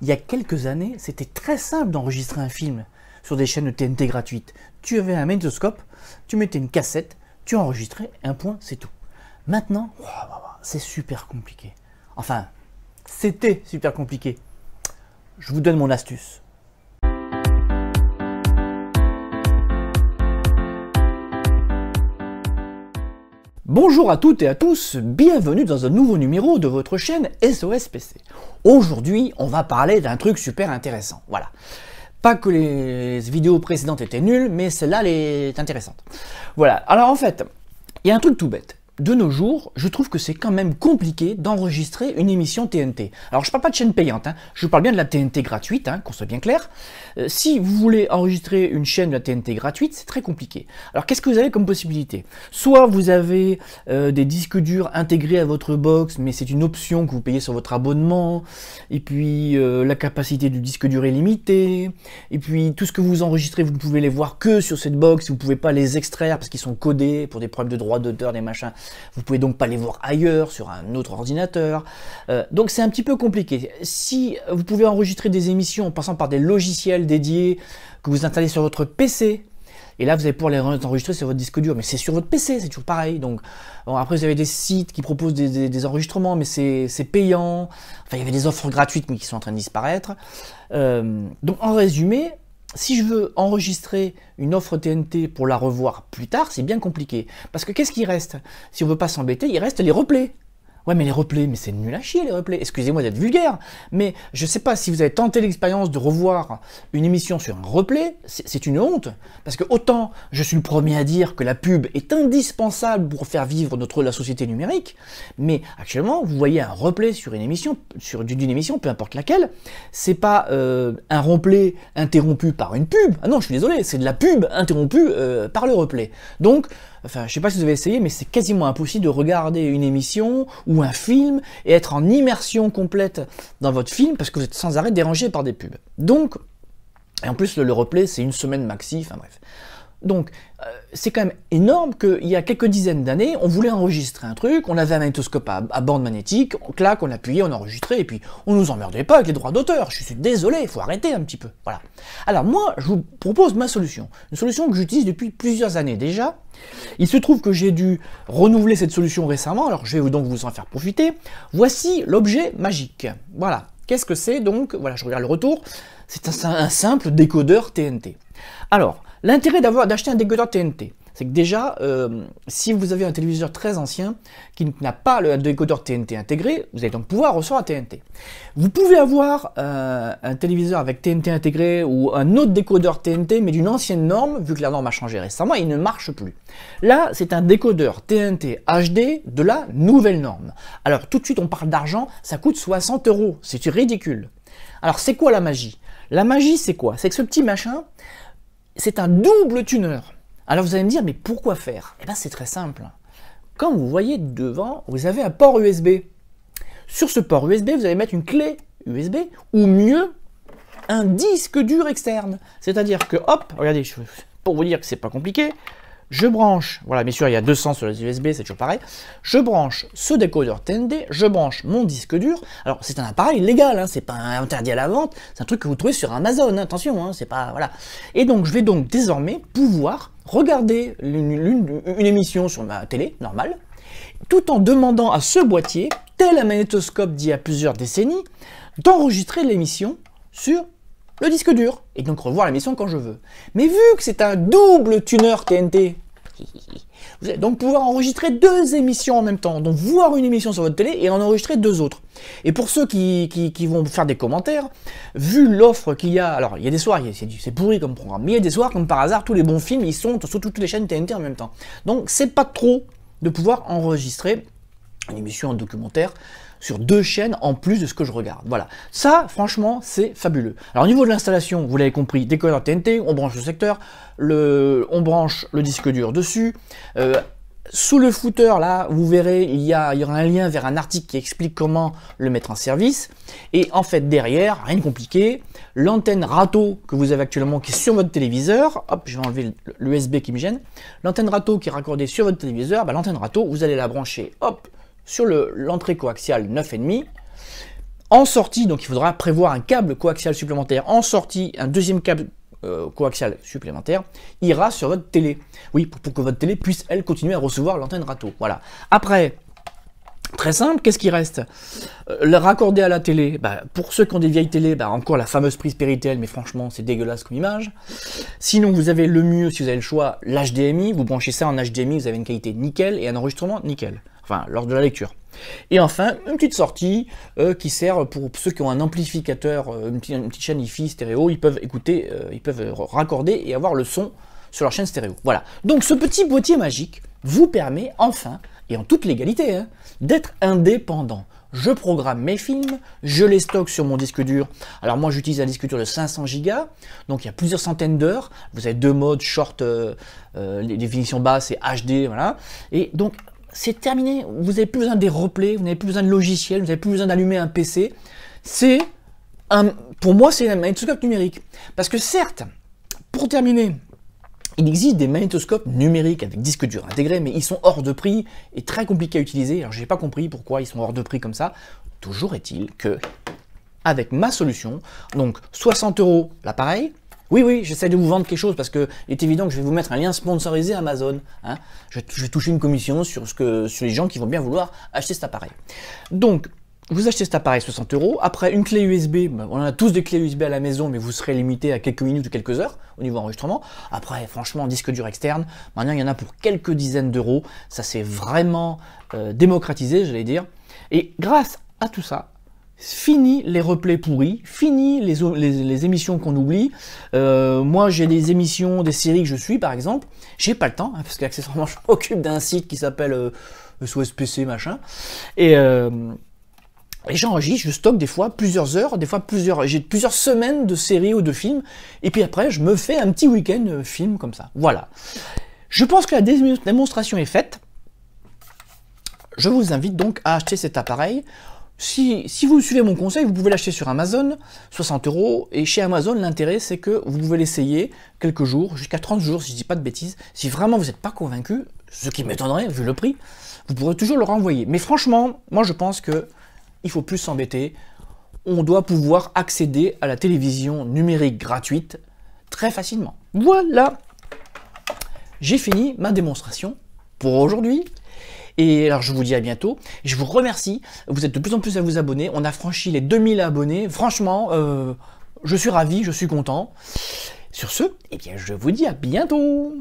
Il y a quelques années, c'était très simple d'enregistrer un film sur des chaînes de TNT gratuites. Tu avais un magnétoscope, tu mettais une cassette, tu enregistrais, un point, c'est tout. Maintenant, c'est super compliqué. Enfin, c'était super compliqué. Je vous donne mon astuce. Bonjour à toutes et à tous, bienvenue dans un nouveau numéro de votre chaîne SOS PC. Aujourd'hui, on va parler d'un truc super intéressant. Voilà. Pas que les vidéos précédentes étaient nulles, mais celle-là est intéressante. Voilà. Alors en fait, il y a un truc tout bête de nos jours, je trouve que c'est quand même compliqué d'enregistrer une émission TNT. Alors je ne parle pas de chaîne payante, hein. je parle bien de la TNT gratuite, hein, qu'on soit bien clair. Euh, si vous voulez enregistrer une chaîne de la TNT gratuite, c'est très compliqué. Alors qu'est-ce que vous avez comme possibilité Soit vous avez euh, des disques durs intégrés à votre box, mais c'est une option que vous payez sur votre abonnement, et puis euh, la capacité du disque dur est limitée, et puis tout ce que vous enregistrez, vous ne pouvez les voir que sur cette box, vous ne pouvez pas les extraire parce qu'ils sont codés pour des problèmes de droits d'auteur, des machins. Vous pouvez donc pas les voir ailleurs, sur un autre ordinateur. Euh, donc c'est un petit peu compliqué. Si vous pouvez enregistrer des émissions en passant par des logiciels dédiés que vous installez sur votre PC, et là, vous allez pouvoir les enregistrer sur votre disque dur, mais c'est sur votre PC, c'est toujours pareil. Donc, après, vous avez des sites qui proposent des, enregistrements, mais c'est payant. Enfin, il y avait des offres gratuites, mais qui sont en train de disparaître. Euh, donc, en résumé, si je veux enregistrer une offre TNT pour la revoir plus tard, c'est bien compliqué. Parce que qu'est-ce qui reste Si on ne veut pas s'embêter, il reste les replays. Ouais, mais les replays, mais c'est nul à chier les replays. Excusez-moi d'être vulgaire, mais je sais pas si vous avez tenté l'expérience de revoir une émission sur un replay, c'est une honte. Parce que autant je suis le premier à dire que la pub est indispensable pour faire vivre notre la société numérique, mais actuellement, vous voyez un replay sur une émission, sur d'une émission, peu importe laquelle, c'est pas euh, un replay interrompu par une pub. Ah non, je suis désolé, c'est de la pub interrompue euh, par le replay. Donc, Enfin, je ne sais pas si vous avez essayé, mais c'est quasiment impossible de regarder une émission ou un film et être en immersion complète dans votre film parce que vous êtes sans arrêt dérangé par des pubs. Donc, et en plus, le replay, c'est une semaine maxi, enfin bref. Donc, euh, c'est quand même énorme qu'il y a quelques dizaines d'années, on voulait enregistrer un truc, on avait un magnétoscope à, bande magnétique, on claque, on appuyait, on enregistrait, et puis on nous emmerdait pas avec les droits d'auteur. Je suis désolé, il faut arrêter un petit peu. Voilà. Alors moi, je vous propose ma solution. Une solution que j'utilise depuis plusieurs années déjà. Il se trouve que j'ai dû renouveler cette solution récemment, alors je vais donc vous en faire profiter. Voici l'objet magique. Voilà. Qu'est-ce que c'est donc Voilà, je regarde le retour. C'est un simple décodeur TNT. Alors, L'intérêt d'avoir d'acheter un décodeur TNT, c'est que déjà, euh, si vous avez un téléviseur très ancien qui n'a pas le décodeur TNT intégré, vous allez donc pouvoir recevoir un TNT. Vous pouvez avoir euh, un téléviseur avec TNT intégré ou un autre décodeur TNT, mais d'une ancienne norme, vu que la norme a changé récemment, il ne marche plus. Là, c'est un décodeur TNT HD de la nouvelle norme. Alors tout de suite, on parle d'argent, ça coûte 60 euros, c'est ridicule. Alors c'est quoi la magie La magie, c'est quoi C'est que ce petit machin, c'est un double tuner. Alors vous allez me dire, mais pourquoi faire Eh bien c'est très simple. Quand vous voyez devant, vous avez un port USB. Sur ce port USB, vous allez mettre une clé USB, ou mieux, un disque dur externe. C'est-à-dire que, hop, regardez, pour vous dire que c'est pas compliqué, je branche, voilà, bien sûr, il y a 200 sur les USB, c'est toujours pareil. Je branche ce décodeur TND, je branche mon disque dur. Alors, c'est un appareil légal, hein, c'est pas interdit à la vente, c'est un truc que vous trouvez sur Amazon, hein, attention, hein, c'est pas. Voilà. Et donc, je vais donc désormais pouvoir regarder une, une émission sur ma télé normale, tout en demandant à ce boîtier, tel un magnétoscope d'il y a plusieurs décennies, d'enregistrer l'émission sur le disque dur et donc revoir l'émission quand je veux. Mais vu que c'est un double tuner TNT, vous allez donc pouvoir enregistrer deux émissions en même temps, donc voir une émission sur votre télé et en enregistrer deux autres. Et pour ceux qui, qui vont faire des commentaires, vu l'offre qu'il y a, alors il y a des soirs, c'est pourri comme programme, mais il y a des soirs comme par hasard, tous les bons films, ils sont sur toutes les chaînes TNT en même temps. Donc c'est pas trop de pouvoir enregistrer une émission, en documentaire, sur deux chaînes en plus de ce que je regarde. Voilà. Ça, franchement, c'est fabuleux. Alors, au niveau de l'installation, vous l'avez compris, décodeur TNT, on branche le secteur, le, on branche le disque dur dessus. Euh, sous le footer, là, vous verrez, il y, a, il y, aura un lien vers un article qui explique comment le mettre en service. Et en fait, derrière, rien de compliqué, l'antenne râteau que vous avez actuellement qui est sur votre téléviseur, hop, je vais enlever l'USB qui me gêne, l'antenne râteau qui est raccordée sur votre téléviseur, bah, l'antenne râteau, vous allez la brancher, hop, sur l'entrée coaxiale 9,5. En sortie, donc il faudra prévoir un câble coaxial supplémentaire. En sortie, un deuxième câble euh, coaxial supplémentaire ira sur votre télé. Oui, pour, que votre télé puisse, elle, continuer à recevoir l'antenne râteau. Voilà. Après, Très simple, qu'est-ce qui reste euh, Le raccorder à la télé, bah, pour ceux qui ont des vieilles télé, bah, encore la fameuse prise Péritel, mais franchement c'est dégueulasse comme image. Sinon vous avez le mieux, si vous avez le choix, l'HDMI, vous branchez ça en HDMI, vous avez une qualité nickel et un enregistrement nickel enfin lors de la lecture. Et enfin, une petite sortie euh, qui sert pour ceux qui ont un amplificateur, euh, une, petite, chaîne hi stéréo, ils peuvent écouter, euh, ils peuvent raccorder et avoir le son sur leur chaîne stéréo. Voilà. Donc ce petit boîtier magique vous permet enfin, et en toute légalité, hein, d'être indépendant. Je programme mes films, je les stocke sur mon disque dur. Alors moi j'utilise un disque dur de 500 Go, donc il y a plusieurs centaines d'heures. Vous avez deux modes, short, les définitions basses et HD, voilà. Et donc c'est terminé. Vous n'avez plus besoin des replays, vous n'avez plus besoin de logiciels, vous n'avez plus besoin d'allumer un PC. C'est un, pour moi, c'est un magnétoscope numérique. Parce que certes, pour terminer, il existe des magnétoscopes numériques avec disque dur intégré, mais ils sont hors de prix et très compliqués à utiliser. Alors, j'ai pas compris pourquoi ils sont hors de prix comme ça. Toujours est-il que, avec ma solution, donc 60 euros l'appareil, oui, oui, j'essaie de vous vendre quelque chose parce que est évident que je vais vous mettre un lien sponsorisé Amazon. Hein. Je, vais toucher une commission sur, ce que, sur les gens qui vont bien vouloir acheter cet appareil. Donc, vous achetez cet appareil 60 euros. Après, une clé USB. Ben, on a tous des clés USB à la maison, mais vous serez limité à quelques minutes ou quelques heures au niveau enregistrement. Après, franchement, disque dur externe. Maintenant, il y en a pour quelques dizaines d'euros. Ça s'est vraiment euh, démocratisé, j'allais dire. Et grâce à tout ça, Fini les replays pourris, fini les, émissions qu'on oublie. Euh, moi, j'ai des émissions, des séries que je suis, par exemple. J'ai pas le temps, hein, parce qu'accessoirement, je m'occupe d'un site qui s'appelle euh, SOSPC, machin. Et, euh, et j'enregistre, je stocke des fois plusieurs heures, des fois plusieurs... J'ai plusieurs semaines de séries ou de films. Et puis après, je me fais un petit week-end film comme ça. Voilà. Je pense que la démonstration est faite. Je vous invite donc à acheter cet appareil si, vous suivez mon conseil, vous pouvez l'acheter sur Amazon, 60 euros. Et chez Amazon, l'intérêt, c'est que vous pouvez l'essayer quelques jours, jusqu'à 30 jours, si je ne dis pas de bêtises. Si vraiment vous n'êtes pas convaincu, ce qui m'étonnerait vu le prix, vous pourrez toujours le renvoyer. Mais franchement, moi je pense que il faut plus s'embêter. On doit pouvoir accéder à la télévision numérique gratuite très facilement. Voilà J'ai fini ma démonstration pour aujourd'hui. Et alors je vous dis à bientôt. Je vous remercie. Vous êtes de plus en plus à vous abonner. On a franchi les 2000 abonnés. Franchement, euh, je suis ravi, je suis content. Sur ce, eh bien je vous dis à bientôt